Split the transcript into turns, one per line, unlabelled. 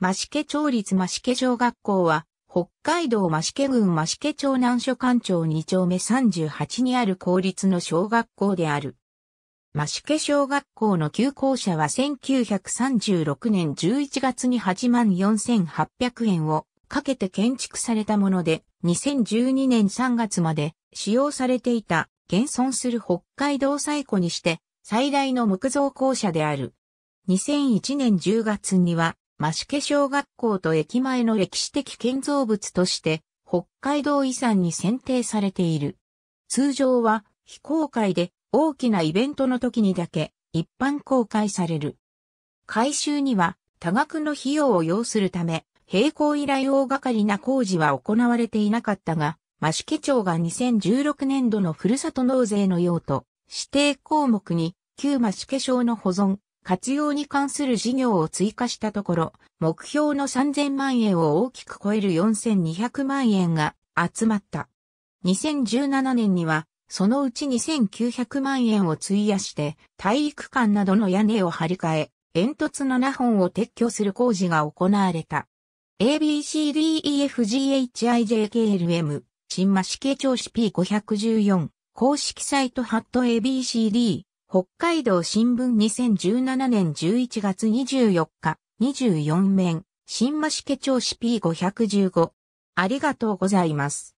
増毛町立増毛小学校は、北海道増毛郡増毛町南所館町2丁目38にある公立の小学校である。増毛小学校の休校舎は1936年11月に8万4800円をかけて建築されたもので、2012年3月まで使用されていた現存する北海道最古にして最大の木造校舎である。2001年10月には増毛小学校と駅前の歴史的建造物として、北海道遺産に選定されている。通常は非公開で大きなイベントの時にだけ一般公開される。改修には多額の費用を要するため、並行依頼大掛かりな工事は行われていなかったが、増毛町が2016年度のふるさと納税の用途、指定項目に旧増毛省の保存、活用に関する事業を追加したところ、目標の3000万円を大きく超える4200万円が集まった。2017年には、そのうち2900万円を費やして、体育館などの屋根を張り替え、煙突7本を撤去する工事が行われた。ABCDEFGHIJKLM、新増市系調子 P514、公式サイトハット ABCD、北海道新聞2017年11月24日、24面、新増家調子 P515。ありがとうございます。